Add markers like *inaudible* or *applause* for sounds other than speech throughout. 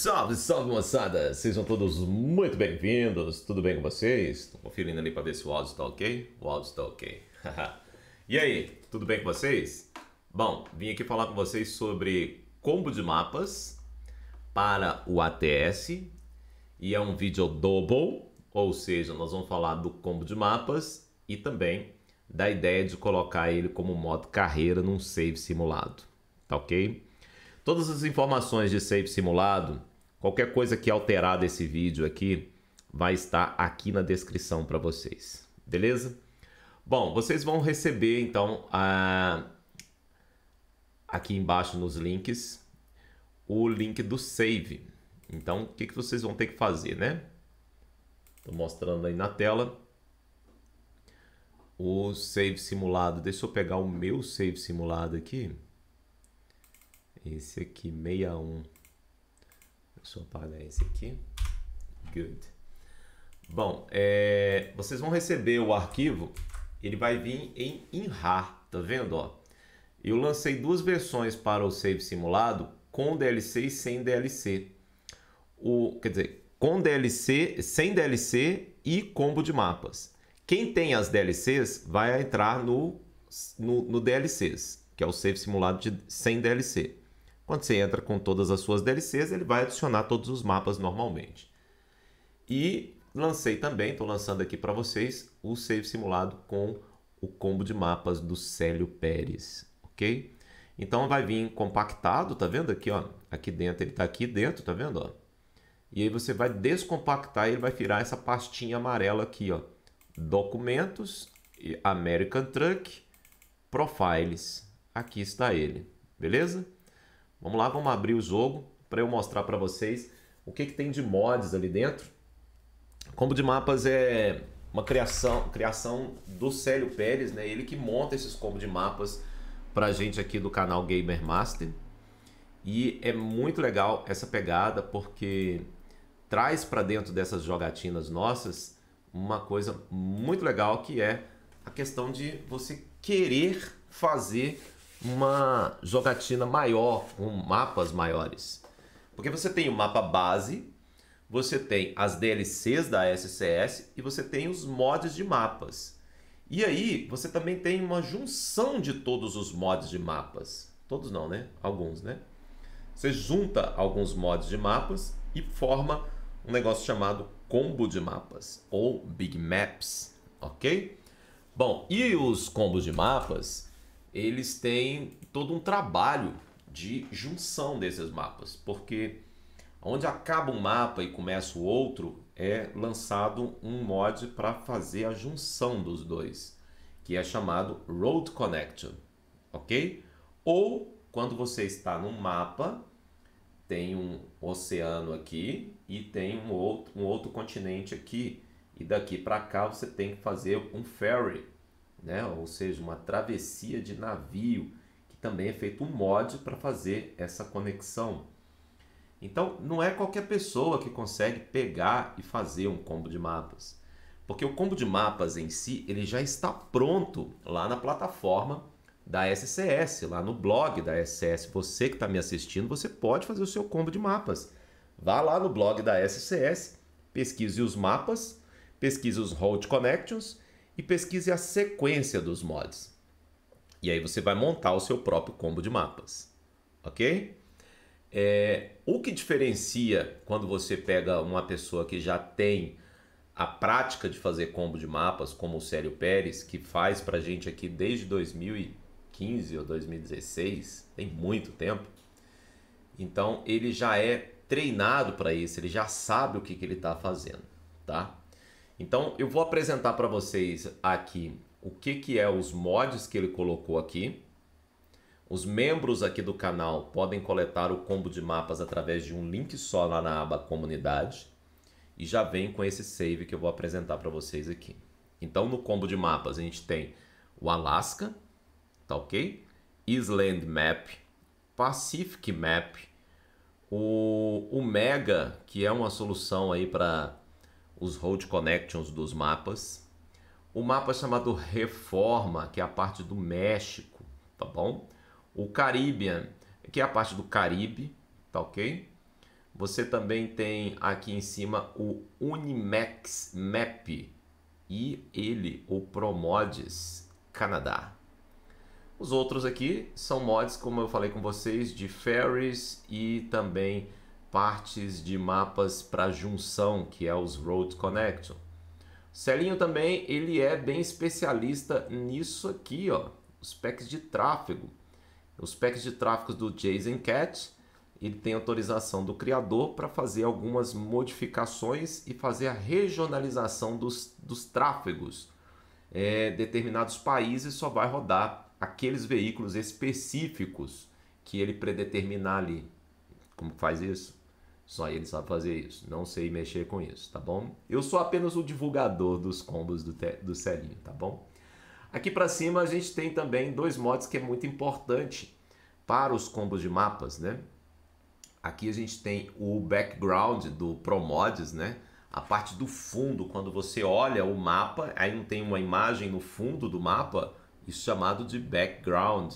Salve, salve moçada! Sejam todos muito bem-vindos, tudo bem com vocês? Estou conferindo ali para ver se o áudio está ok. O áudio está ok. *laughs* e aí, tudo bem com vocês? Bom, vim aqui falar com vocês sobre combo de mapas para o ATS e é um vídeo double, ou seja, nós vamos falar do combo de mapas e também da ideia de colocar ele como modo carreira num save simulado, tá ok? Todas as informações de save simulado, qualquer coisa que alterar desse vídeo aqui, vai estar aqui na descrição para vocês, beleza? Bom, vocês vão receber então a... aqui embaixo nos links o link do save. Então, o que, que vocês vão ter que fazer, né? Estou mostrando aí na tela o save simulado. Deixa eu pegar o meu save simulado aqui. Esse aqui, 61. A só parada esse aqui. Good. Bom, é, vocês vão receber o arquivo. Ele vai vir em WinRAR, tá vendo? Ó? Eu lancei duas versões para o Save Simulado, com DLC e sem DLC. O, quer dizer, com DLC, sem DLC e combo de mapas. Quem tem as DLCs vai entrar no, no, no DLCs, que é o Save Simulado de, sem DLC. Quando você entra com todas as suas DLCs, ele vai adicionar todos os mapas normalmente. E lancei também, estou lançando aqui para vocês, o save simulado com o combo de mapas do Célio Pérez, ok? Então vai vir compactado, tá vendo aqui, ó? Aqui dentro, ele tá aqui dentro, tá vendo, ó? E aí você vai descompactar e ele vai virar essa pastinha amarela aqui, ó. Documentos, American Truck, Profiles. Aqui está ele, beleza? Vamos lá, vamos abrir o jogo para eu mostrar para vocês o que, que tem de mods ali dentro. Combo de mapas é uma criação, criação do Célio Pérez, né? Ele que monta esses combos de mapas para a gente aqui do canal Gamer Master. E é muito legal essa pegada porque traz para dentro dessas jogatinas nossas uma coisa muito legal que é a questão de você querer fazer uma jogatina maior, um, mapas maiores. Porque você tem o mapa base, você tem as DLCs da SCS e você tem os mods de mapas. E aí você também tem uma junção de todos os mods de mapas. Todos não, né? Alguns, né? Você junta alguns mods de mapas e forma um negócio chamado combo de mapas ou Big Maps, ok? Bom, e os combos de mapas eles têm todo um trabalho de junção desses mapas, porque onde acaba um mapa e começa o outro, é lançado um mod para fazer a junção dos dois, que é chamado Road Connection, ok? Ou quando você está num mapa, tem um oceano aqui e tem um outro, um outro continente aqui, e daqui para cá você tem que fazer um ferry, né? ou seja, uma travessia de navio, que também é feito um mod para fazer essa conexão. Então, não é qualquer pessoa que consegue pegar e fazer um combo de mapas. Porque o combo de mapas em si, ele já está pronto lá na plataforma da SCS, lá no blog da SCS. Você que está me assistindo, você pode fazer o seu combo de mapas. Vá lá no blog da SCS, pesquise os mapas, pesquise os Road Connections e pesquise a sequência dos mods. E aí você vai montar o seu próprio combo de mapas, ok? É, o que diferencia quando você pega uma pessoa que já tem a prática de fazer combo de mapas, como o Célio Pérez, que faz pra gente aqui desde 2015 ou 2016, tem muito tempo. Então ele já é treinado para isso, ele já sabe o que, que ele está fazendo, tá? Então eu vou apresentar para vocês aqui o que, que é os mods que ele colocou aqui. Os membros aqui do canal podem coletar o combo de mapas através de um link só lá na aba comunidade. E já vem com esse save que eu vou apresentar para vocês aqui. Então no combo de mapas a gente tem o Alaska, tá ok? Island Map, Pacific Map, o, o Mega, que é uma solução aí para os road connections dos mapas. O mapa é chamado Reforma, que é a parte do México, tá bom? O Caribbean, que é a parte do Caribe, tá ok? Você também tem aqui em cima o Unimax Map e ele, o Promods Canadá. Os outros aqui são mods, como eu falei com vocês, de ferries e também partes de mapas para junção, que é os Road Connection. Celinho também, ele é bem especialista nisso aqui, ó, os packs de tráfego. Os packs de tráfego do JSON Cat, ele tem autorização do criador para fazer algumas modificações e fazer a regionalização dos, dos tráfegos. É, determinados países só vai rodar aqueles veículos específicos que ele predeterminar ali. Como faz isso? Só ele sabe fazer isso. Não sei mexer com isso, tá bom? Eu sou apenas o divulgador dos combos do, do Celinho, tá bom? Aqui para cima a gente tem também dois mods que é muito importante para os combos de mapas, né? Aqui a gente tem o background do ProMods, né? A parte do fundo, quando você olha o mapa, aí não tem uma imagem no fundo do mapa, isso é chamado de background.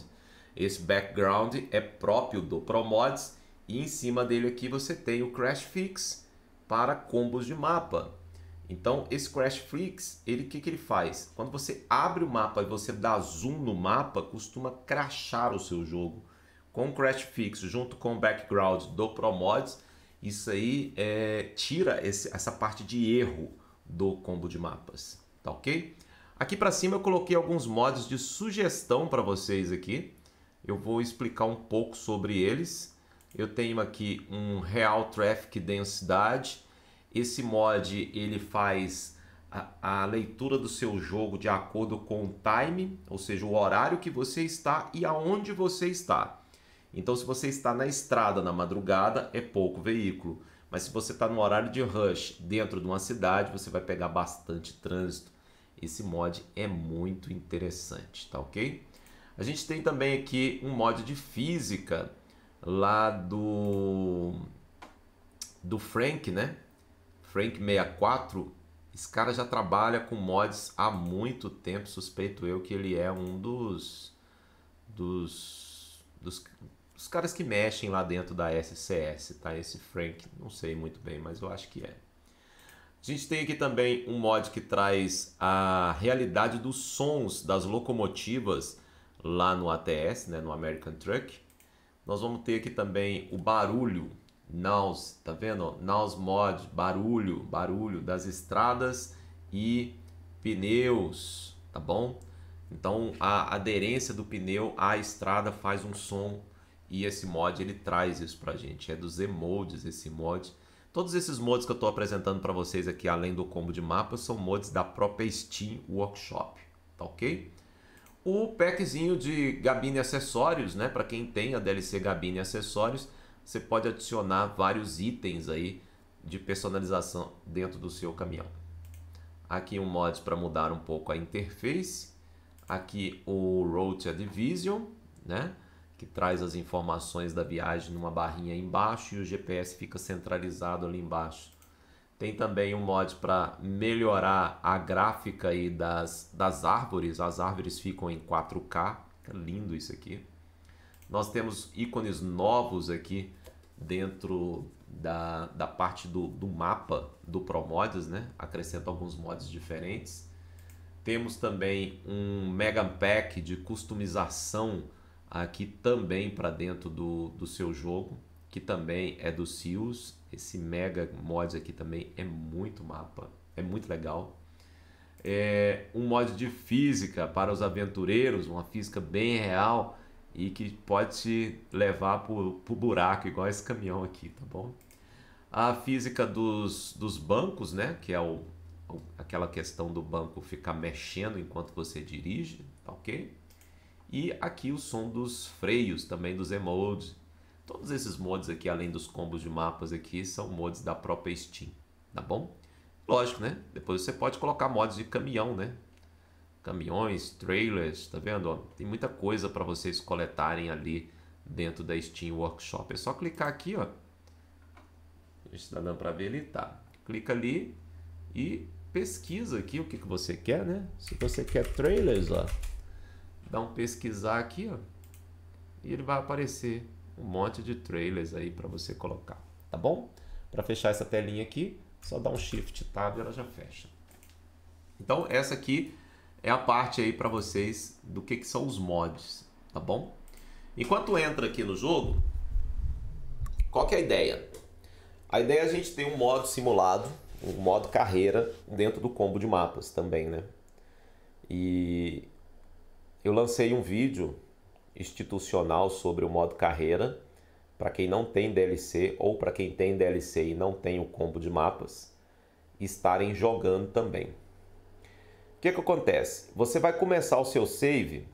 Esse background é próprio do ProMods e em cima dele aqui você tem o Crash Fix para combos de mapa. Então esse Crash Fix, ele que que ele faz? Quando você abre o mapa e você dá zoom no mapa, costuma crashar o seu jogo. Com o Crash Fix junto com o background do ProMods, isso aí é, tira esse, essa parte de erro do combo de mapas, tá ok? Aqui para cima eu coloquei alguns mods de sugestão para vocês aqui. Eu vou explicar um pouco sobre eles. Eu tenho aqui um Real Traffic Densidade. Esse mod ele faz a, a leitura do seu jogo de acordo com o time, ou seja, o horário que você está e aonde você está. Então, se você está na estrada na madrugada, é pouco veículo. Mas se você está no horário de rush dentro de uma cidade, você vai pegar bastante trânsito. Esse mod é muito interessante, tá ok? A gente tem também aqui um mod de física lá do do Frank, né? Frank 64, esse cara já trabalha com mods há muito tempo, suspeito eu que ele é um dos dos dos, dos caras que mexem lá dentro da SCS, tá? Esse Frank, não sei muito bem, mas eu acho que é. A gente tem aqui também um mod que traz a realidade dos sons das locomotivas lá no ATS, né, no American Truck. Nós vamos ter aqui também o barulho, naus, tá vendo? Naus mod, barulho, barulho das estradas e pneus, tá bom? Então a aderência do pneu à estrada faz um som e esse mod ele traz isso pra gente. É dos emodes esse mod. Todos esses mods que eu estou apresentando para vocês aqui, além do combo de mapas, são mods da própria Steam Workshop, tá ok? o packzinho de Gabine Acessórios, né? Para quem tem a DLC Gabine Acessórios, você pode adicionar vários itens aí de personalização dentro do seu caminhão. Aqui um mod para mudar um pouco a interface. Aqui o Road to Division, né? que traz as informações da viagem numa barrinha embaixo e o GPS fica centralizado ali embaixo tem também um mod para melhorar a gráfica aí das, das árvores. As árvores ficam em 4K. É lindo isso aqui. Nós temos ícones novos aqui dentro da, da parte do, do mapa do ProMods, né? Acrescenta alguns mods diferentes. Temos também um Mega Pack de customização aqui também para dentro do, do seu jogo, que também é do SEALS esse mega mod aqui também é muito mapa, é muito legal. É um mod de física para os aventureiros, uma física bem real e que pode te levar pro, o buraco, igual esse caminhão aqui, tá bom? A física dos, dos bancos, né? Que é o, aquela questão do banco ficar mexendo enquanto você dirige, tá ok? E aqui o som dos freios, também dos emoldes, Todos esses mods aqui, além dos combos de mapas aqui, são mods da própria Steam, tá bom? Lógico, né? Depois você pode colocar mods de caminhão, né? Caminhões, trailers, tá vendo? Ó, tem muita coisa para vocês coletarem ali dentro da Steam Workshop. É só clicar aqui, ó. Está dando para ver ali? Tá. Clica ali e pesquisa aqui o que, que você quer, né? Se você quer trailers, ó. Dá um pesquisar aqui, ó. E ele vai aparecer um monte de trailers aí para você colocar, tá bom? Para fechar essa telinha aqui, só dá um Shift Tab tá? e ela já fecha. Então essa aqui é a parte aí para vocês do que, que são os mods, tá bom? Enquanto entra aqui no jogo, qual que é a ideia? A ideia é a gente ter um modo simulado, um modo carreira dentro do combo de mapas também, né? E eu lancei um vídeo institucional sobre o modo carreira. Para quem não tem DLC ou para quem tem DLC e não tem o combo de mapas, estarem jogando também. O que, que acontece? Você vai começar o seu save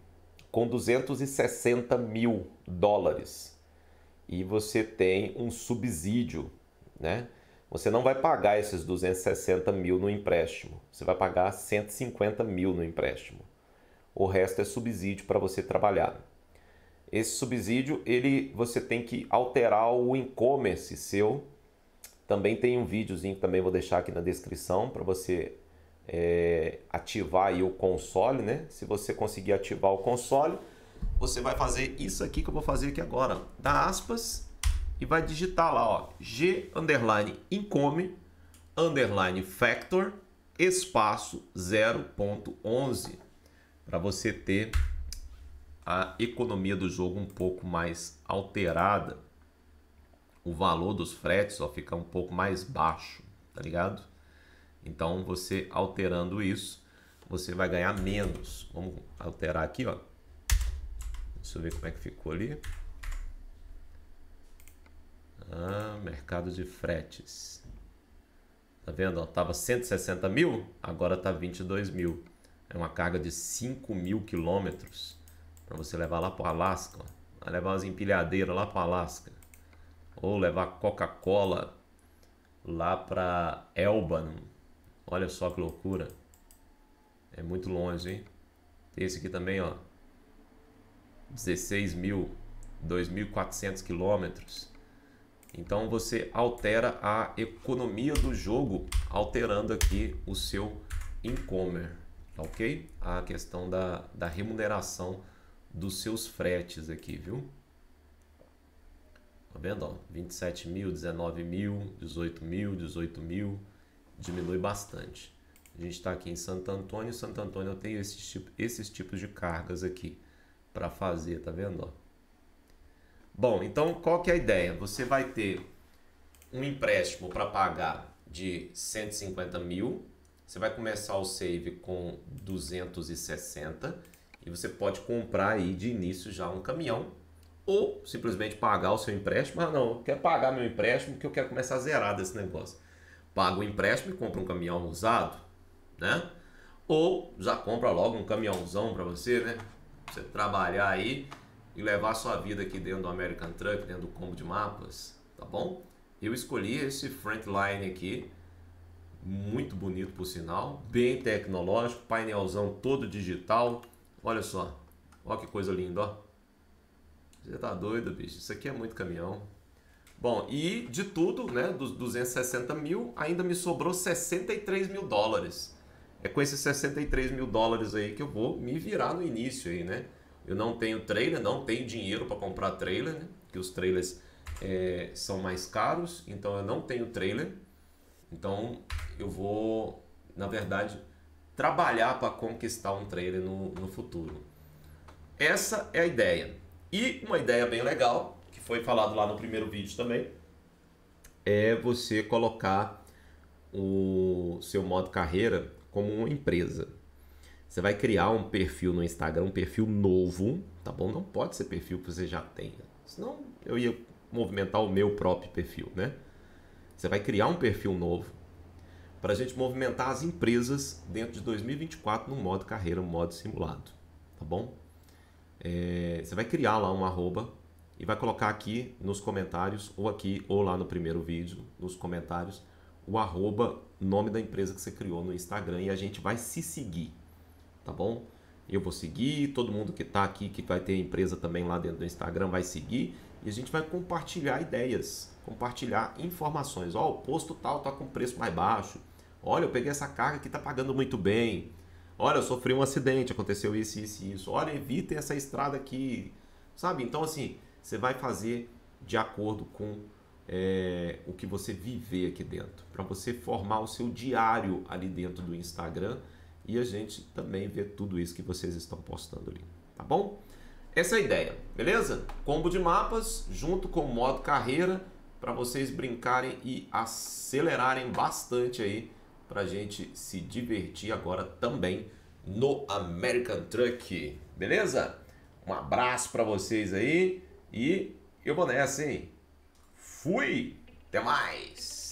com 260 mil dólares e você tem um subsídio, né? Você não vai pagar esses 260 mil no empréstimo, você vai pagar 150 mil no empréstimo. O resto é subsídio para você trabalhar. Esse subsídio, ele você tem que alterar o e-commerce seu. Também tem um videozinho que também vou deixar aqui na descrição para você é, ativar o console, né? Se você conseguir ativar o console, você vai fazer isso aqui que eu vou fazer aqui agora. Dá aspas e vai digitar lá, ó, G underline income underline factor espaço 0.11 para você ter a economia do jogo um pouco mais alterada, o valor dos fretes só fica um pouco mais baixo, tá ligado? Então você alterando isso, você vai ganhar menos. Vamos alterar aqui, ó. Deixa eu ver como é que ficou ali. Ah, mercado de fretes. Tá vendo? Ó, tava 160 mil, agora tá 22 mil. É uma carga de 5 mil quilômetros para você levar lá para Alasca. Levar as empilhadeiras lá para Alasca. Ou levar Coca-Cola lá para Elba, Olha só que loucura. É muito longe, hein? Tem esse aqui também, ó. 16 mil, 2.400 quilômetros. Então você altera a economia do jogo alterando aqui o seu incomer, tá ok? A questão da, da remuneração dos seus fretes aqui, viu? Tá vendo? Ó, 27 mil, 19 mil, 18 mil, 18 mil, diminui bastante. A gente está aqui em Santo Antônio. Santo Antônio eu tenho esses, tipo, esses tipos de cargas aqui para fazer, tá vendo? Ó? Bom, então qual que é a ideia? Você vai ter um empréstimo para pagar de 150 mil. Você vai começar o save com 260 e você pode comprar aí de início já um caminhão ou simplesmente pagar o seu empréstimo. Ah, não, eu quero pagar meu empréstimo porque eu quero começar a zerar desse negócio. Paga o empréstimo e compra um caminhão usado, né? Ou já compra logo um caminhãozão para você, né? Pra você trabalhar aí e levar a sua vida aqui dentro do American Truck, dentro do combo de mapas, tá bom? Eu escolhi esse Frontline aqui, muito bonito por sinal, bem tecnológico, painelzão todo digital, Olha só. Olha que coisa linda, ó. Você tá doido, bicho. Isso aqui é muito caminhão. Bom, e de tudo, né, dos 260 mil, ainda me sobrou 63 mil dólares. É com esses 63 mil dólares aí que eu vou me virar no início aí, né? Eu não tenho trailer, não tenho dinheiro para comprar trailer, né? Que os trailers é, são mais caros, então eu não tenho trailer. Então eu vou, na verdade, trabalhar para conquistar um trailer no, no futuro. Essa é a ideia. E uma ideia bem legal, que foi falado lá no primeiro vídeo também, é você colocar o seu modo carreira como uma empresa. Você vai criar um perfil no Instagram, um perfil novo, tá bom? Não pode ser perfil que você já tenha. Senão eu ia movimentar o meu próprio perfil, né? Você vai criar um perfil novo para a gente movimentar as empresas dentro de 2024 no modo carreira, no modo simulado, tá bom? É, você vai criar lá um arroba e vai colocar aqui nos comentários, ou aqui, ou lá no primeiro vídeo, nos comentários, o arroba, nome da empresa que você criou no Instagram e a gente vai se seguir, tá bom? eu vou seguir, todo mundo que está aqui, que vai ter empresa também lá dentro do Instagram, vai seguir. E a gente vai compartilhar ideias, compartilhar informações. Ó, oh, o posto tal está com preço mais baixo. Olha, eu peguei essa carga que está pagando muito bem. Olha, eu sofri um acidente, aconteceu isso, isso e isso. Olha, evitem essa estrada aqui. Sabe? Então, assim, você vai fazer de acordo com é, o que você viver aqui dentro. Para você formar o seu diário ali dentro do Instagram e a gente também vê tudo isso que vocês estão postando ali, tá bom? Essa é a ideia, beleza? Combo de mapas junto com o modo carreira para vocês brincarem e acelerarem bastante aí para a gente se divertir agora também no American Truck, beleza? Um abraço para vocês aí e eu vou nessa, hein? Fui! Até mais!